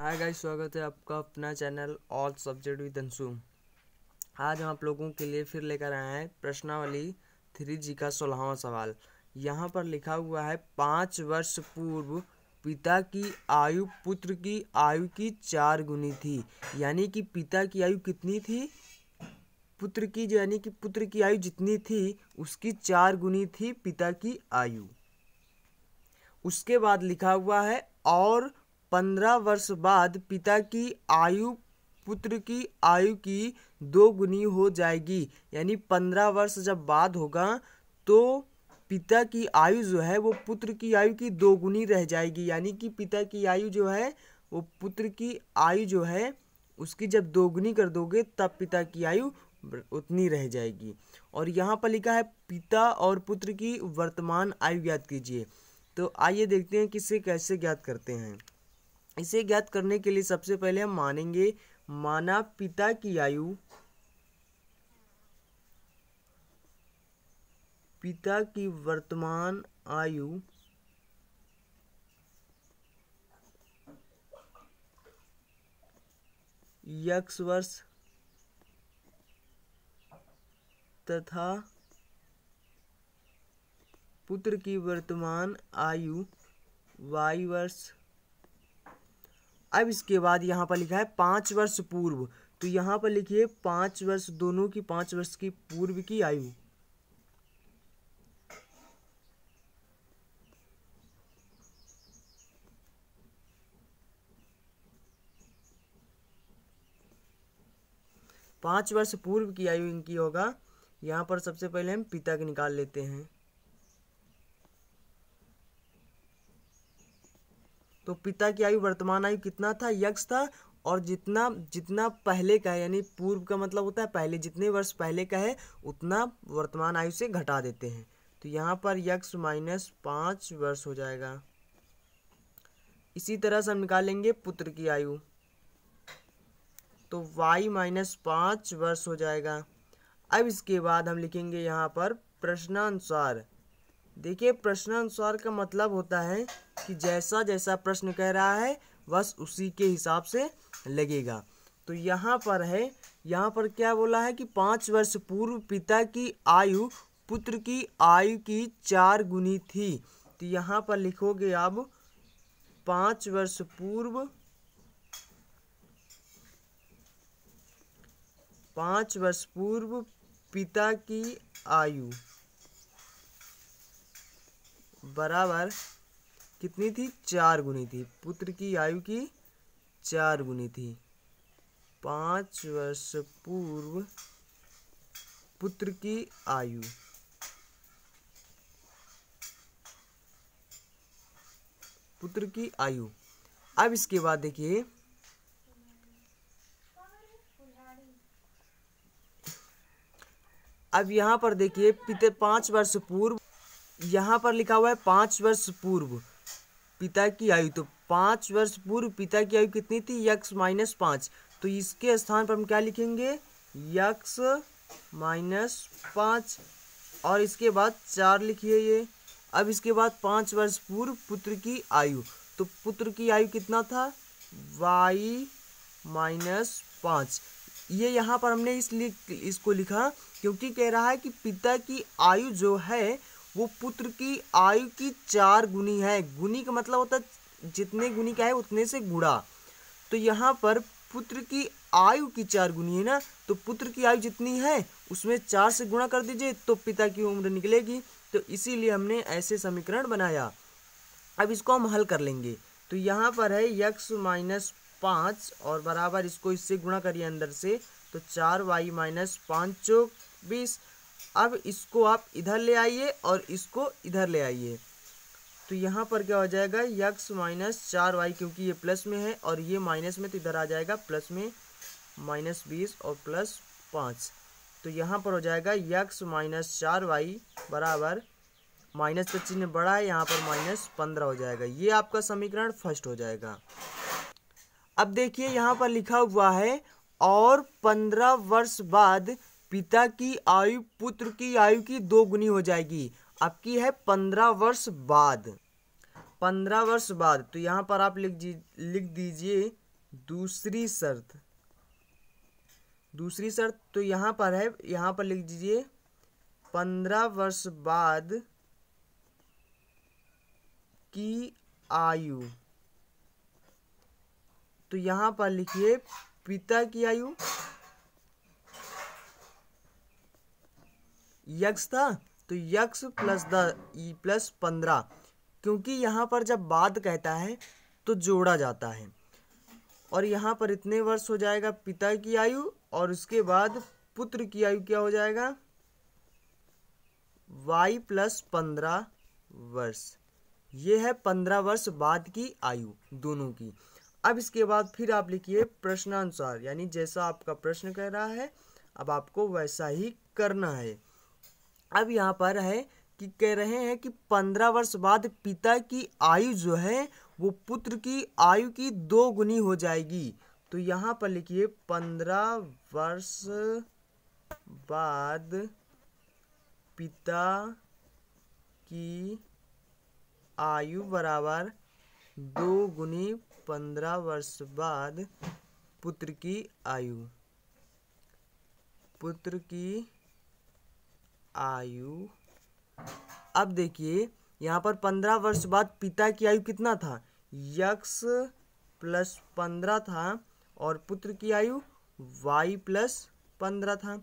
hi guys स्वागत है आपका अपना channel all subject with Anshu आज हम आप लोगों के लिए फिर लेकर आए हैं प्रश्नावली थ्री जी का सोलहवा सवाल यहाँ पर लिखा हुआ है पाँच वर्ष पूर्व पिता की आयु पुत्र की आयु की चार गुनी थी यानी कि पिता की आयु कितनी थी पुत्र की जो यानी कि पुत्र की आयु जितनी थी उसकी चार गुनी थी पिता की आयु उसके बाद लिखा हुआ है और पंद्रह वर्ष बाद पिता की आयु पुत्र की आयु की दो गुनी हो जाएगी यानी पंद्रह वर्ष जब बाद होगा तो पिता की आयु जो है वो पुत्र की आयु की दो गुनी रह जाएगी यानी कि पिता की आयु जो है वो पुत्र की आयु जो है उसकी जब दोगुनी कर दोगे तब पिता की आयु उतनी रह जाएगी और यहाँ पर लिखा है पिता और पुत्र की वर्तमान आयु ज्ञात कीजिए तो आइए देखते हैं किसे कैसे ज्ञात करते हैं इसे ज्ञात करने के लिए सबसे पहले हम मानेंगे माना पिता की आयु पिता की वर्तमान आयु यक्ष वर्ष तथा पुत्र की वर्तमान आयु वायु वर्ष अब इसके बाद यहाँ पर लिखा है पाँच वर्ष पूर्व तो यहाँ पर लिखिए पाँच वर्ष दोनों की पाँच वर्ष की पूर्व की आयु पाँच वर्ष पूर्व की आयु इनकी होगा यहाँ पर सबसे पहले हम पिता की निकाल लेते हैं तो पिता की आयु वर्तमान आयु कितना था यक्ष था और जितना जितना पहले का है यानी पूर्व का मतलब होता है पहले जितने वर्ष पहले का है उतना वर्तमान आयु से घटा देते हैं तो यहाँ पर यक्ष माइनस पाँच वर्ष हो जाएगा इसी तरह से हम निकालेंगे पुत्र की आयु तो वाई माइनस पाँच वर्ष हो जाएगा अब इसके बाद हम लिखेंगे यहाँ पर प्रश्नानुसार देखिए प्रश्न अनुसार का मतलब होता है कि जैसा जैसा प्रश्न कह रहा है बस उसी के हिसाब से लगेगा तो यहाँ पर है यहाँ पर क्या बोला है कि पाँच वर्ष पूर्व पिता की आयु पुत्र की आयु की चार गुनी थी तो यहाँ पर लिखोगे अब पाँच वर्ष पूर्व पाँच वर्ष पूर्व पिता की आयु बराबर कितनी थी चार गुनी थी पुत्र की आयु की चार गुनी थी पाँच वर्ष पूर्व पुत्र की आयु पुत्र की आयु अब इसके बाद देखिए अब यहां पर देखिए पिता पांच वर्ष पूर्व यहाँ पर लिखा हुआ है पाँच वर्ष पूर्व पिता की आयु तो पाँच वर्ष पूर्व पिता की आयु कितनी थी यक्स माइनस पाँच तो इसके स्थान पर हम क्या लिखेंगे यक्स माइनस पाँच और इसके बाद चार लिखिए ये अब इसके बाद पाँच वर्ष पूर्व पुत्र की आयु तो पुत्र की आयु कितना था वाई माइनस पाँच ये यहाँ पर हमने इस लिख इसको लिखा क्योंकि कह रहा है कि पिता की आयु जो है वो पुत्र की आयु की चार गुनी है गुनी का मतलब होता है जितने गुनी का है उतने से गुड़ा तो यहाँ पर पुत्र की आयु की चार गुनी है ना तो पुत्र की आयु जितनी है उसमें चार से गुणा कर दीजिए तो पिता की उम्र निकलेगी तो इसीलिए हमने ऐसे समीकरण बनाया अब इसको हम हल कर लेंगे तो यहाँ पर है यक्स माइनस पाँच और बराबर इसको इससे गुणा करिए अंदर से तो चार वाई माइनस पाँच चौक बीस अब इसको आप इधर ले आइए और इसको इधर ले आइए तो यहाँ पर क्या हो जाएगा यक्स माइनस चार वाई क्योंकि ये प्लस में है और ये माइनस में तो इधर आ जाएगा प्लस में माइनस बीस और प्लस पाँच तो यहाँ पर हो जाएगा यक्स माइनस चार वाई बराबर माइनस का चिन्ह बड़ा है यहाँ पर माइनस पंद्रह हो जाएगा ये आपका समीकरण फर्स्ट हो जाएगा अब देखिए यहाँ पर लिखा हुआ है और पंद्रह वर्ष बाद पिता की आयु पुत्र की आयु की दो गुनी हो जाएगी आपकी है पंद्रह वर्ष बाद पंद्रह वर्ष बाद तो यहां पर आप लिख लिख दीजिए दूसरी शर्त दूसरी शर्त तो यहां पर है यहां पर लिख दीजिए पंद्रह वर्ष बाद की आयु तो यहाँ पर लिखिए पिता की आयु यक्स था तो यक्स प्लस द प्लस पंद्रह क्योंकि यहाँ पर जब बाद कहता है तो जोड़ा जाता है और यहाँ पर इतने वर्ष हो जाएगा पिता की आयु और उसके बाद पुत्र की आयु क्या हो जाएगा वाई प्लस पंद्रह वर्ष ये है पंद्रह वर्ष बाद की आयु दोनों की अब इसके बाद फिर आप लिखिए प्रश्नानुसार यानी जैसा आपका प्रश्न कह रहा है अब आपको वैसा ही करना है अब यहाँ पर है कि कह रहे हैं कि पंद्रह वर्ष बाद पिता की आयु जो है वो पुत्र की आयु की दो गुनी हो जाएगी तो यहाँ पर लिखिए पंद्रह वर्ष बाद पिता की आयु बराबर दो गुनी पंद्रह वर्ष बाद पुत्र की आयु पुत्र की आयु अब देखिए यहाँ पर पंद्रह वर्ष बाद पिता की आयु कितना था यक्स प्लस पंद्रह था और पुत्र की आयु वाई प्लस पंद्रह था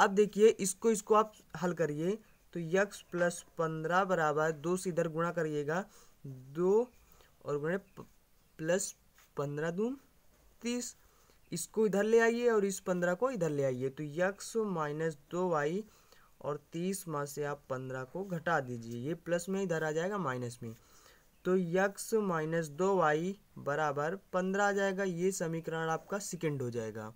अब देखिए इसको इसको आप हल करिए तो यक्स प्लस पंद्रह बराबर दो से इधर गुणा करिएगा दो और गुणे प्लस पंद्रह दो तीस इसको इधर ले आइए और इस पंद्रह को इधर ले आइए तो यक्स माइनस दो वाई और तीस माह से आप पंद्रह को घटा दीजिए ये प्लस में इधर आ जाएगा माइनस में तो यक्स माइनस दो वाई बराबर पंद्रह आ जाएगा ये समीकरण आपका सेकेंड हो जाएगा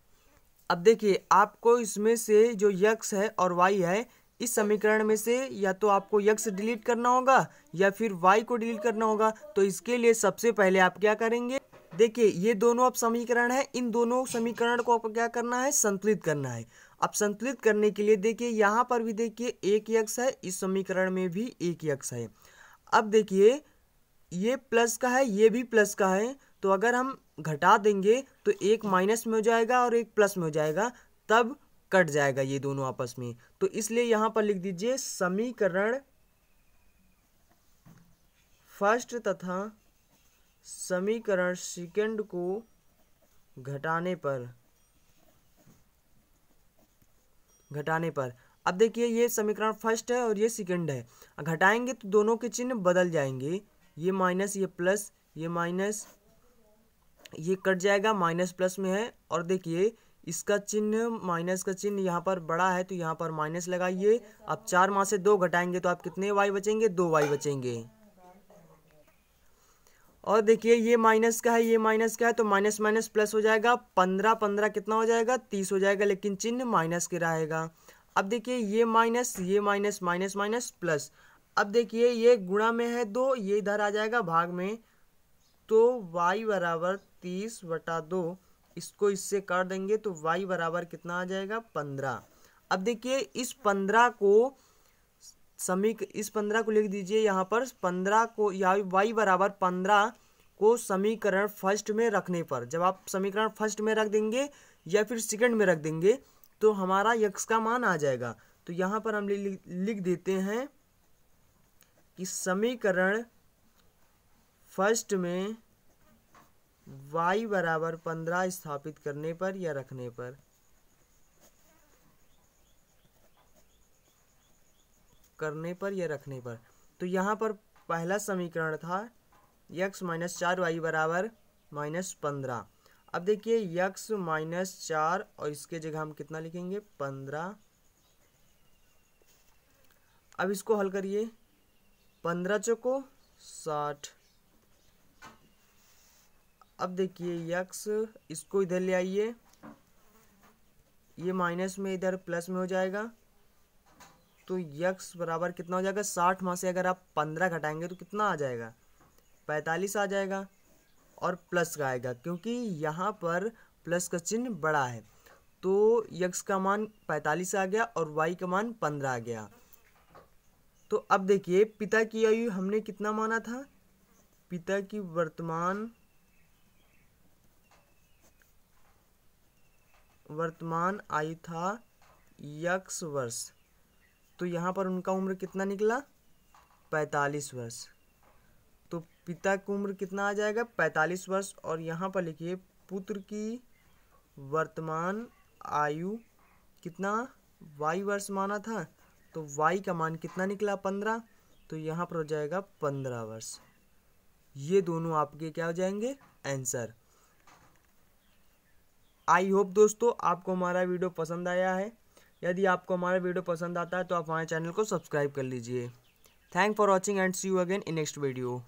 अब देखिए आपको इसमें से जो यक्स है और वाई है इस समीकरण में से या तो आपको यक्स डिलीट करना होगा या फिर वाई को डिलीट करना होगा तो इसके लिए सबसे पहले आप क्या करेंगे देखिए ये दोनों अब समीकरण है इन दोनों समीकरण को आपको क्या करना है संतुलित करना है अब संतुलित करने के लिए देखिए यहाँ पर भी देखिए एक यक्ष है इस समीकरण में भी एक यक्ष है अब देखिए ये प्लस का है ये भी प्लस का है तो अगर हम घटा देंगे तो एक माइनस में हो जाएगा और एक प्लस में हो जाएगा तब कट जाएगा ये दोनों आपस में तो इसलिए यहाँ पर लिख दीजिए समीकरण फर्स्ट तथा समीकरण सेकंड को घटाने पर घटाने पर अब देखिए ये समीकरण फर्स्ट है और ये सेकंड है घटाएंगे तो दोनों के चिन्ह बदल जाएंगे ये माइनस ये प्लस ये माइनस ये कट जाएगा माइनस प्लस में है और देखिए इसका चिन्ह माइनस का चिन्ह यहाँ पर बड़ा है तो यहाँ पर माइनस लगाइए अब चार माह से दो घटाएंगे तो आप कितने वाई बचेंगे दो वाई बचेंगे और देखिए ये माइनस का है ये माइनस का है तो माइनस माइनस प्लस हो जाएगा पंद्रह पंद्रह कितना हो जाएगा तीस हो जाएगा लेकिन चिन्ह माइनस के रहेगा अब देखिए ये माइनस ये माइनस माइनस माइनस प्लस अब देखिए ये गुणा में है दो ये इधर आ जाएगा भाग में तो वाई बराबर तीस बटा दो इसको इससे काट देंगे तो वाई बराबर कितना आ जाएगा पंद्रह अब देखिए इस पंद्रह को समीक इस पंद्रह को लिख दीजिए यहाँ पर पंद्रह को या वाई बराबर पंद्रह को समीकरण फर्स्ट में रखने पर जब आप समीकरण फर्स्ट में रख देंगे या फिर सेकंड में रख देंगे तो हमारा यक्स का मान आ जाएगा तो यहाँ पर हम लिख देते हैं कि समीकरण फर्स्ट में वाई बराबर पंद्रह स्थापित करने पर या रखने पर करने पर या रखने पर तो यहाँ पर पहला समीकरण था यक्स माइनस चार वाई बराबर माइनस पंद्रह अब देखिए यक्स माइनस चार और इसके जगह हम कितना लिखेंगे पंद्रह अब इसको हल करिए पंद्रह चौको साठ अब देखिए यक्स इसको इधर ले आइए ये माइनस में इधर प्लस में हो जाएगा तो यक्स बराबर कितना हो जाएगा साठ माँ से अगर आप पंद्रह घटाएंगे तो कितना आ जाएगा पैंतालीस आ जाएगा और प्लस का आएगा क्योंकि यहाँ पर प्लस का चिन्ह बड़ा है तो यक्स का मान पैंतालीस आ गया और वाई का मान पंद्रह आ गया तो अब देखिए पिता की आयु हमने कितना माना था पिता की वर्तमान वर्तमान आयु था यक्स वर्ष तो यहाँ पर उनका उम्र कितना निकला पैंतालीस वर्ष तो पिता की उम्र कितना आ जाएगा पैंतालीस वर्ष और यहाँ पर लिखिए पुत्र की वर्तमान आयु कितना वाई वर्ष माना था तो वाई का मान कितना निकला पंद्रह तो यहाँ पर हो जाएगा पंद्रह वर्ष ये दोनों आपके क्या हो जाएंगे आंसर आई होप दोस्तों आपको हमारा वीडियो पसंद आया है यदि आपको हमारा वीडियो पसंद आता है तो आप हमारे चैनल को सब्सक्राइब कर लीजिए thank for watching and see you again in next video